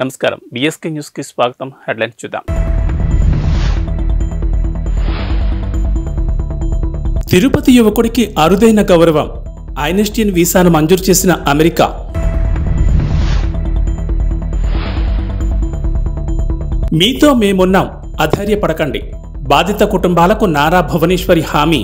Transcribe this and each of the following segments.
నమస్కారం బిఎస్కే న్యూస్కి స్వాగతం హెడ్లైన్స్ చూద్దాం తిరుపతి యువకుడికి అరుదైన గౌరవం ఐనస్టియన్ వీసాను మంజూరు చేసిన అమెరికా మీతో మేమున్నాం అధైర్యపడకండి బాధిత కుటుంబాలకు నారా భువనేశ్వరి హామీ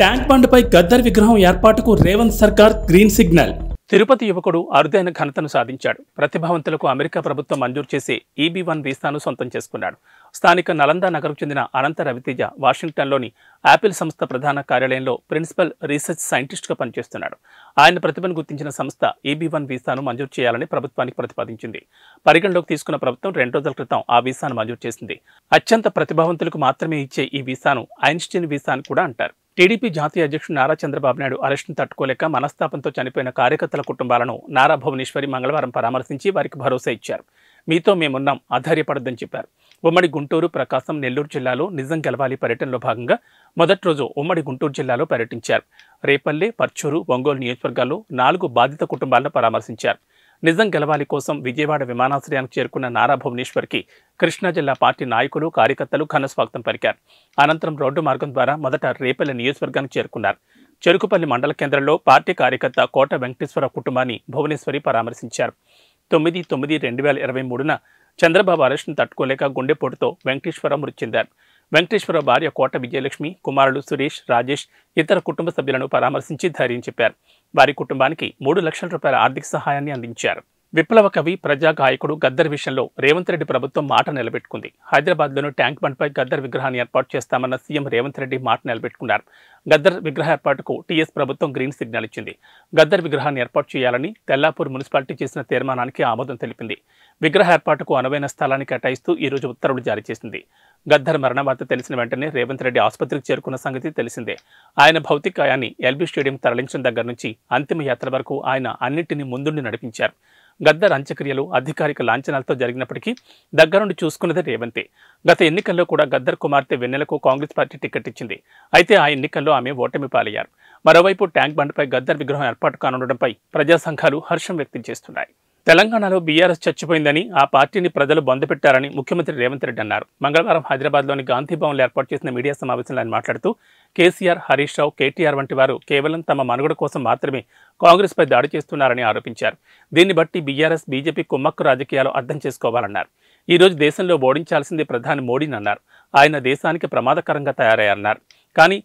ట్యాంక్ బండ్పై గద్దర్ విగ్రహం ఏర్పాటుకు రేవంత్ సర్కార్ గ్రీన్ సిగ్నల్ తిరుపతి యువకుడు అరుదైన ఘనతను సాధించాడు ప్రతిభావంతులకు అమెరికా ప్రభుత్వం మంజూరు చేసి ఈబీ వన్ వీసాను సొంతం చేసుకున్నాడు స్థానిక నలందా నగరం చెందిన అనంత రవితేజ వాషింగ్టన్లోని యాపిల్ సంస్థ ప్రధాన కార్యాలయంలో ప్రిన్సిపల్ రీసెర్చ్ సైంటిస్ట్గా పనిచేస్తున్నాడు ఆయన ప్రతిభను గుర్తించిన సంస్థ ఈబీ వన్ వీసాను మంజూరు చేయాలని ప్రభుత్వానికి ప్రతిపాదించింది పరిగణలోకి తీసుకున్న ప్రభుత్వం రెండు రోజుల క్రితం ఆ వీసాను మంజూరు చేసింది అత్యంత ప్రతిభావంతులకు మాత్రమే ఇచ్చే ఈ వీసాను ఐన్స్టీన్ వీసాను కూడా అంటారు టీడీపీ జాతీయ అధ్యక్షుడు నారా చంద్రబాబు నాయుడు అరెస్టును తట్టుకోలేక మనస్తాపంతో చనిపోయిన కార్యకర్తల కుటుంబాలను నారా భువనేశ్వరి మంగళవారం పరామర్శించి వారికి భరోసా ఇచ్చారు మీతో మేమున్నాం ఆధార్యపడద్దని చెప్పారు ఉమ్మడి గుంటూరు ప్రకాశం నెల్లూరు జిల్లాలో నిజం గెలవాలి పర్యటనలో భాగంగా మొదటి రోజు ఉమ్మడి గుంటూరు జిల్లాలో పర్యటించారు రేపల్లె పర్చూరు ఒంగోలు నియోజకవర్గాల్లో నాలుగు బాధిత కుటుంబాలను పరామర్శించారు నిజం గెలవాలి కోసం విజయవాడ విమానాశ్రయానికి చేరుకున్న నారా భువనేశ్వర్కి కృష్ణా జిల్లా పార్టీ నాయకులు కార్యకర్తలు ఘన స్వాగతం పలికారు అనంతరం రోడ్డు మార్గం ద్వారా మొదట రేపల్లి నియోజకవర్గానికి చేరుకున్నారు చెరుకుపల్లి మండల కేంద్రంలో పార్టీ కార్యకర్త కోట వెంకటేశ్వర కుటుంబాన్ని భువనేశ్వరి పరామర్శించారు తొమ్మిది తొమ్మిది రెండు వేల ఇరవై మూడున చంద్రబాబు అరెస్టును తట్టుకోలేక గుండెపోటుతో వెంకటేశ్వర మృతి చెందారు వెంకటేశ్వర భార్య కోట విజయలక్ష్మి కుమారులు సురేష్ రాజేష్ ఇతర కుటుంబ సభ్యులను పరామర్శించి ధైర్యం చెప్పారు వారి కుటుంబానికి మూడు లక్షల రూపాయల ఆర్థిక సహాయాన్ని అందించారు విప్లవ కవి ప్రజా గాయకుడు గద్దర్ విషయంలో రేవంత్ రెడ్డి ప్రభుత్వం మాట నిలబెట్టుకుంది హైదరాబాద్లోని ట్యాంక్ బండ్పై గద్దర్ విగ్రహాన్ని ఏర్పాటు చేస్తామన్న సీఎం రేవంత్ రెడ్డి మాట నిలబెట్టుకున్నారు గద్దర్ విగ్రహ ఏర్పాటుకు టీఎస్ ప్రభుత్వం గ్రీన్ సిగ్నల్ ఇచ్చింది గద్దర్ విగ్రహాన్ని ఏర్పాటు చేయాలని తెల్లాపూర్ మున్సిపాలిటీ చేసిన తీర్మానానికి ఆమోదం తెలిపింది విగ్రహ ఏర్పాటుకు అనువైన స్థలాన్ని కేటాయిస్తూ ఈరోజు ఉత్తర్వులు జారీ చేసింది గద్దర్ మరణ వార్త తెలిసిన వెంటనే రేవంత్ రెడ్డి ఆసుపత్రికి చేరుకున్న సంగతి తెలిసిందే ఆయన భౌతికాయాన్ని ఎల్బీ స్టేడియం తరలించిన దగ్గర నుంచి అంతిమ యాత్ర వరకు ఆయన అన్నింటినీ ముందుండి నడిపించారు గద్దర్ అంత్యక్రియలు అధికారిక లాంఛనాలతో జరిగినప్పటికీ దగ్గరుండి చూసుకున్నది రేవంతే గత ఎన్నికల్లో కూడా గద్దర్ కుమార్తె వెన్నెలకు కాంగ్రెస్ పార్టీ టికెట్ ఇచ్చింది అయితే ఆ ఎన్నికల్లో ఆమె ఓటమి పాలయ్యారు మరోవైపు ట్యాంక్ బండ్పై గద్దర్ విగ్రహం ఏర్పాటు కానుండటంపై ప్రజా సంఘాలు హర్షం వ్యక్తం చేస్తున్నాయి తెలంగాణలో బీఆర్ఎస్ చచ్చిపోయిందని ఆ పార్టీని ప్రజలు బంధపెట్టారని ముఖ్యమంత్రి రేవంత్ రెడ్డి అన్నారు మంగళవారం హైదరాబాద్లోని గాంధీ ఏర్పాటు చేసిన మీడియా సమావేశంలో ఆయన మాట్లాడుతూ కేసీఆర్ హరీష్ రావు కేటీఆర్ వంటి వారు కేవలం తమ మనుగడ కోసం మాత్రమే కాంగ్రెస్పై దాడి చేస్తున్నారని ఆరోపించారు దీన్ని బట్టి బీఆర్ఎస్ బీజేపీ కుమ్మక్కు రాజకీయాలు అర్థం చేసుకోవాలన్నారు ఈరోజు దేశంలో ఓడించాల్సింది ప్రధాని మోడీని అన్నారు ఆయన దేశానికి ప్రమాదకరంగా తయారయ్యారన్నారు కానీ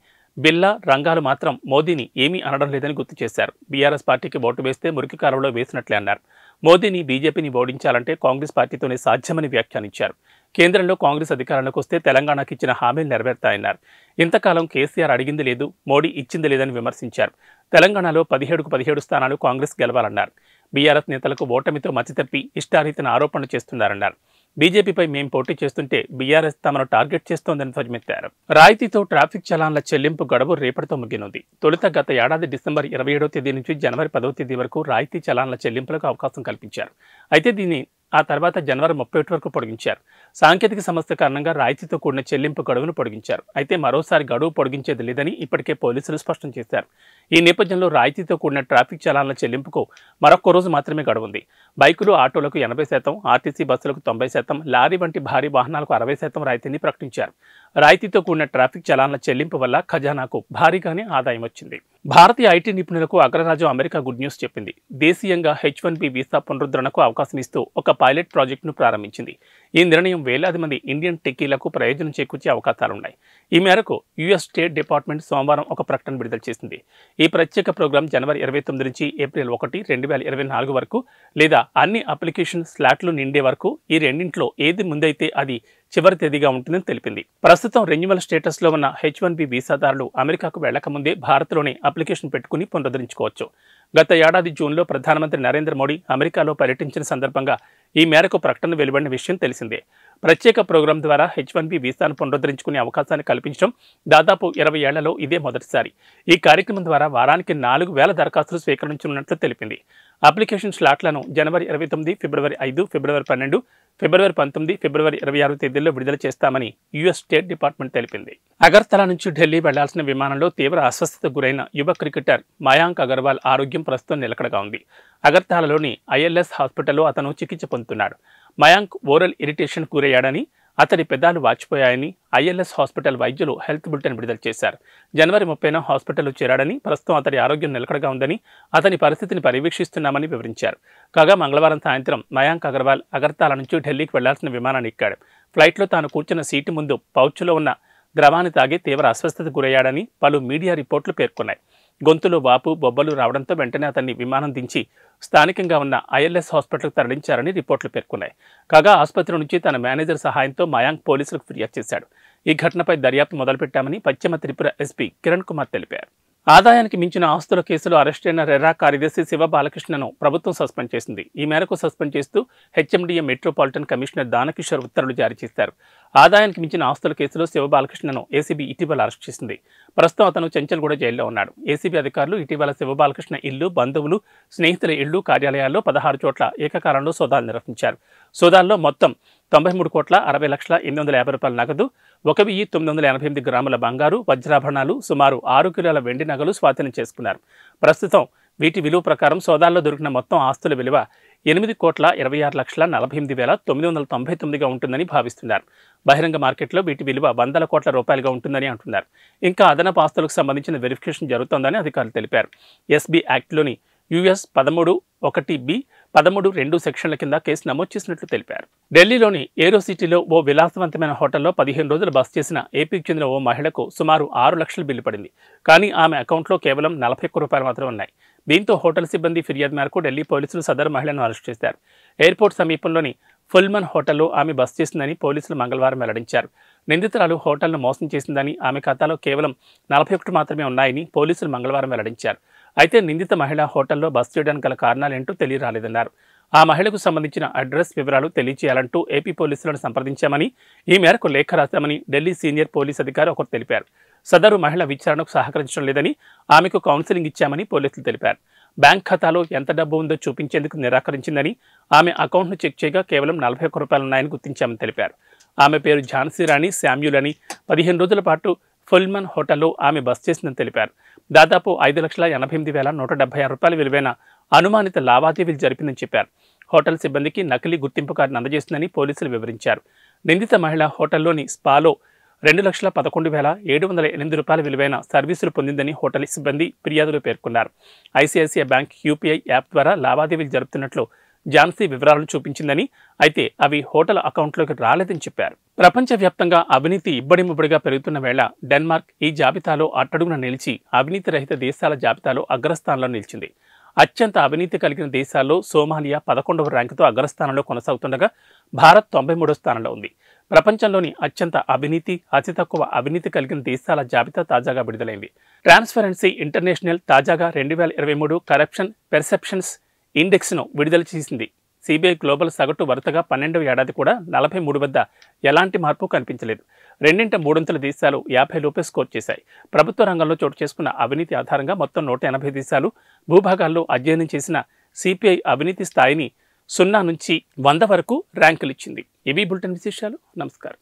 బిల్లా రంగాలు మాత్రం మోదీని ఏమీ అనడం లేదని గుర్తు చేశారు బీఆర్ఎస్ పార్టీకి ఓటు వేస్తే మురికి కాలంలో వేసినట్లే అన్నారు మోదీని బీజేపీని ఓడించాలంటే కాంగ్రెస్ పార్టీతోనే సాధ్యమని వ్యాఖ్యానించారు కేంద్రంలో కాంగ్రెస్ అధికారంలోకి వస్తే తెలంగాణకు ఇచ్చిన హామీలు నెరవేర్తాయన్నారు ఇంతకాలం కేసీఆర్ అడిగింది లేదు మోడీ ఇచ్చింది లేదని విమర్శించారు తెలంగాణలో పదిహేడుకు పదిహేడు స్థానాలు కాంగ్రెస్ గెలవాలన్నారు బీఆర్ఎస్ నేతలకు ఓటమితో మచ్చితప్పి ఇష్టారీతన ఆరోపణలు చేస్తున్నారన్నారు బీజేపీపై మేం పోటీ చేస్తుంటే బీఆర్ఎస్ తమను టార్గెట్ చేస్తోందని ధ్వజమెత్తారు రాయితీతో ట్రాఫిక్ చలాన్ల చెల్లింపు గడువు రేపటితో ముగినుంది తొలుత గత ఏడాది డిసెంబర్ ఇరవై ఏడో తేదీ నుంచి జనవరి పదవ తేదీ వరకు రాయితీ చలాన్ల చెల్లింపులకు అవకాశం కల్పించారు అయితే దీన్ని ఆ తర్వాత జనవరి ముప్పై వరకు పొడిగించారు సాంకేతిక సమస్య కారణంగా రాయితీతో కూడిన చెల్లింపు గడువును పొడిగించారు అయితే మరోసారి గడువు పొడిగించేది లేదని ఇప్పటికే పోలీసులు స్పష్టం చేశారు ఈ నేపథ్యంలో రాయితీతో కూడిన ట్రాఫిక్ చలానాల చెల్లింపుకు మరొక్క రోజు మాత్రమే గడువు ఉంది బైకులు ఆటోలకు ఎనభై శాతం ఆర్టీసీ బస్సులకు తొంభై శాతం లారీ వంటి భారీ వాహనాలకు అరవై శాతం రాయితీని ప్రకటించారు రాయితీతో కూడిన ట్రాఫిక్ చలానాల చెల్లింపు వల్ల ఖజానాకు భారీగానే ఆదాయం వచ్చింది భారతీయ ఐటీ నిపుణులకు అగ్రరాజ్యం అమెరికా గుడ్ న్యూస్ చెప్పింది దేశీయంగా హెచ్ వన్ బి వీసా పునరుద్ధరణకు అవకాశం ఇస్తూ ఒక పైలట్ ప్రాజెక్టును ప్రారంభించింది ఈ నిర్ణయం వేలాది మంది ఇండియన్ టెక్కీలకు ప్రయోజనం చేకూర్చే అవకాశాలున్నాయి ఈ మేరకు యుఎస్ స్టేట్ డిపార్ట్మెంట్ సోమవారం ఒక ప్రకటన విడుదల చేసింది ఈ ప్రత్యేక ప్రోగ్రాం జనవరి ఇరవై తొమ్మిది నుంచి ఏప్రిల్ ఒకటి రెండు వేల ఇరవై నాలుగు వరకు లేదా అన్ని అప్లికేషన్ స్లాట్లు నిండే వరకు ఈ రెండింట్లో ఏది ముందైతే అది చివరి తేదీగా ఉంటుందని తెలిపింది ప్రస్తుతం రెన్యువల్ స్టేటస్ లో ఉన్న హెచ్ వన్ బి వీసాదారులు అమెరికాకు వెళ్లకముందే భారత్లోనే అప్లికేషన్ పెట్టుకుని పునరుద్ధరించుకోవచ్చు గత ఏడాది జూన్లో ప్రధానమంత్రి నరేంద్ర మోడీ అమెరికాలో పర్యటించిన సందర్భంగా ఈ మేరకు ప్రకటన వెలువడిన విషయం తెలిసిందే ప్రత్యేక ప్రోగ్రాం ద్వారా హెచ్ వన్ బి వీసాను పునరుద్ధరించుకునే అవకాశాన్ని కల్పించడం దాదాపు ఇరవై ఏళ్లలో ఇదే మొదటిసారి ఈ కార్యక్రమం ద్వారా వారానికి నాలుగు వేల దరఖాస్తులు స్వీకరించనున్నట్లు తెలిపింది అప్లికేషన్ స్లాట్లను జనవరి ఇరవై తొమ్మిది ఫిబ్రవరి ఐదు ఫిబ్రవరి పన్నెండు ఫిబ్రవరి పంతొమ్మిది ఫిబ్రవరి ఇరవై ఆరు తేదీల్లో విడుదల చేస్తామని యుఎస్ స్టేట్ డిపార్ట్మెంట్ తెలిపింది అగర్తల నుంచి ఢిల్లీ వెళ్లాల్సిన విమానంలో తీవ్ర అస్వస్థత గురైన యువ క్రికెటర్ మయాంక్ అగర్వాల్ ఆరోగ్యం వైద్యం ప్రస్తుతం నిలకడగా ఉంది అగర్తాలలోని ఐఎల్ఎస్ హాస్పిటల్లో అతను చికిత్స పొందుతున్నాడు మయాంక్ ఓరల్ ఇరిటేషన్ గురయ్యాడని అతడి పెదాలు వాచిపోయాయని ఐఎల్ఎస్ హాస్పిటల్ వైద్యులు హెల్త్ బులెటిన్ విడుదల చేశారు జనవరి ముప్పైన హాస్పిటల్లో చేరాడని ప్రస్తుతం అతడి ఆరోగ్యం నిలకడగా ఉందని అతని పరిస్థితిని పర్యవేక్షిస్తున్నామని వివరించారు కాగా మంగళవారం సాయంత్రం మయాంక్ అగర్వాల్ అగర్తాల నుంచి ఢిల్లీకి వెళ్లాల్సిన విమానాన్ని ఎక్కాడు ఫ్లైట్లో తాను కూర్చున్న సీటు ముందు పౌచ్లో ఉన్న ద్రవాన్ని తాగి తీవ్ర అస్వస్థత గురయ్యాడని పలు మీడియా రిపోర్ట్లు పేర్కొన్నాయి గొంతులో వాపు బొబ్బలు రావడంతో వెంటనే అతన్ని విమానం దించి స్థానికంగా ఉన్న ఐఎల్ఎస్ హాస్పిటల్కు తరలించారని రిపోర్ట్లు పేర్కొన్నాయి కాగా ఆసుపత్రి నుంచి తన మేనేజర్ సహాయంతో మయాంక్ పోలీసులకు ఫిర్యాదు చేశాడు ఈ ఘటనపై దర్యాప్తు మొదలుపెట్టామని పశ్చిమ త్రిపుర ఎస్పీ కిరణ్ కుమార్ తెలిపారు ఆదాయానికి మించిన ఆస్తుల కేసులో అరెస్టైన రెరా కార్యదర్శి శివ బాలకృష్ణను ప్రభుత్వం సస్పెండ్ చేసింది ఈ మేరకు సస్పెండ్ చేస్తూ హెచ్ఎండిఏ మెట్రోపాలిటన్ కమిషనర్ దానకిషోర్ ఉత్తర్వులు జారీ చేశారు ఆదాయానికి మించిన ఆస్తుల కేసులో శివబాలకృష్ణను ఏసీబీ ఇటీవల అరెస్ట్ చేసింది ప్రస్తుతం అతను చెంచల్గూడ జైల్లో ఉన్నాడు ఏసీబీ అధికారులు ఇటీవల శివబాలకృష్ణ ఇల్లు బంధువులు స్నేహితుల ఇళ్లు కార్యాలయాల్లో పదహారు చోట్ల ఏకకాలంలో సోదాలు నిర్వహించారు సోదాల్లో మొత్తం తొంభై మూడు కోట్ల అరవై లక్షల ఎనిమిది వందల యాభై రూపాయల నగదు ఒక వెయ్యి తొమ్మిది వందల ఎనభై ఎనిమిది గ్రాముల బంగారు వజ్రాభరణాలు సుమారు ఆరు కిలోల వెండి నగలు స్వాధీనం చేసుకున్నారు ప్రస్తుతం వీటి విలువ ప్రకారం సోదాల్లో దొరికిన మొత్తం ఆస్తుల విలువ ఎనిమిది కోట్ల ఇరవై ఆరు లక్షల నలభై ఎనిమిది వేల తొమ్మిది వందల తొంభై తొమ్మిదిగా ఉంటుందని భావిస్తున్నారు బహిరంగ మార్కెట్లో వీటి విలువ వందల కోట్ల రూపాయలుగా ఉంటుందని అంటున్నారు ఇంకా అదనపు ఆస్తులకు సంబంధించిన వెరిఫికేషన్ జరుగుతోందని అధికారులు తెలిపారు ఎస్బీ యాక్ట్లోని యుఎస్ పదమూడు ఒకటి బి పదమూడు రెండు సెక్షన్ల కింద కేసు నమోదు చేసినట్లు తెలిపారు ఢిల్లీలోని ఏరో సిటీలో ఓ విలాసవంతమైన హోటల్లో పదిహేను రోజులు బస చేసిన ఏపీకి చెందిన ఓ మహిళకు సుమారు ఆరు లక్షలు బిల్లు పడింది కానీ ఆమె అకౌంట్లో కేవలం నలభై ఒక్క రూపాయలు మాత్రమే ఉన్నాయి దీంతో హోటల్ సిబ్బంది ఫిర్యాదు మేరకు ఢిల్లీ పోలీసులు సదరు మహిళను అరెస్ట్ చేశారు ఎయిర్పోర్ట్ సమీపంలోని ఫుల్మన్ హోటల్లో ఆమె బస చేసిందని పోలీసులు మంగళవారం వెల్లడించారు నిందితురాలు హోటల్ను మోసం చేసిందని ఆమె ఖాతాలో కేవలం నలభై ఒకటి మాత్రమే ఉన్నాయని పోలీసులు మంగళవారం వెల్లడించారు అయితే నిందిత మహిళ హోటల్లో బస్ చేయడానికి గల కారణాలేంటో తెలియరాలేదన్నారు ఆ మహిళకు సంబంధించిన అడ్రస్ వివరాలు తెలియచేయాలంటూ ఏపీ పోలీసులను సంప్రదించామని ఈ మేరకు లేఖ రాశామని ఢిల్లీ సీనియర్ పోలీస్ అధికారి ఒకరు తెలిపారు సదరు మహిళ విచారణకు సహకరించడం లేదని ఆమెకు కౌన్సిలింగ్ ఇచ్చామని పోలీసులు తెలిపారు బ్యాంక్ ఖాతాలో ఎంత డబ్బు ఉందో చూపించేందుకు నిరాకరించిందని ఆమె అకౌంట్ను చెక్ చేయగా కేవలం నలభై ఒక్క రూపాయలున్నాయని గుర్తించామని తెలిపారు ఆమె పేరు ఝాన్సీ రాణి శామ్యుల్ అని పదిహేను రోజుల పాటు ఫుల్మన్ హోటల్లో ఆమె బస్ చేసిందని తెలిపారు దాదాపు ఐదు లక్షల ఎనభై ఎనిమిది వేల నూట డెబ్బై ఆరు రూపాయల విలువైన అనుమానిత లావాదేవీలు జరిపిందని చెప్పారు హోటల్ సిబ్బందికి నకిలీ గుర్తింపు కార్డును అందజేసిందని పోలీసులు వివరించారు నిందిత మహిళ హోటల్లోని స్పాలో రెండు లక్షల పదకొండు వేల ఏడు వందల ఎనిమిది రూపాయల విలువైన సర్వీసులు పొందిందని హోటల్ సిబ్బంది ఫిర్యాదులో పేర్కొన్నారు ఐసీఐసీఐ బ్యాంక్ యూపీఐ యాప్ ద్వారా లావాదేవీలు జరుపుతున్నట్లు ఝాన్సీ వివరాలు చూపించిందని అయితే అవి హోటల్ అకౌంట్లోకి రాలేదని చెప్పారు ప్రపంచవ్యాప్తంగా అవినీతి ముబ్బడిగా పెరుగుతున్న వేళ డెన్మార్క్ ఈ జాబితాలో అట్టడుగున నిలిచి అవినీతి రహిత దేశాల జాబితాలో అగ్రస్థానంలో నిలిచింది అత్యంత అవినీతి కలిగిన దేశాల్లో సోమాలియా పదకొండవ ర్యాంకుతో అగ్రస్థానంలో కొనసాగుతుండగా భారత్ తొంభై మూడో స్థానంలో ఉంది ప్రపంచంలోని అత్యంత అవినీతి అతి తక్కువ అవినీతి కలిగిన దేశాల జాబితా తాజాగా విడుదలైంది ట్రాన్స్పరెన్సీ ఇంటర్నేషనల్ తాజాగా రెండు వేల ఇరవై మూడు కరప్షన్ పెర్సెప్షన్స్ ఇండెక్స్ను విడుదల చేసింది సిబిఐ గ్లోబల్ సగటు వరుతగా పన్నెండవ ఏడాది కూడా నలభై మూడు వద్ద ఎలాంటి మార్పు కనిపించలేదు రెండింట మూడొంతుల దేశాలు యాభై లోపే స్కోర్ చేశాయి ప్రభుత్వ రంగంలో చోటు చేసుకున్న అవినీతి ఆధారంగా మొత్తం నూట ఎనభై దేశాలు భూభాగాల్లో అధ్యయనం చేసిన సిపిఐ అవినీతి స్థాయిని సున్నా నుంచి వంద వరకు ర్యాంకులిచ్చింది ఇవి బులెటిన్ విశేషాలు నమస్కారం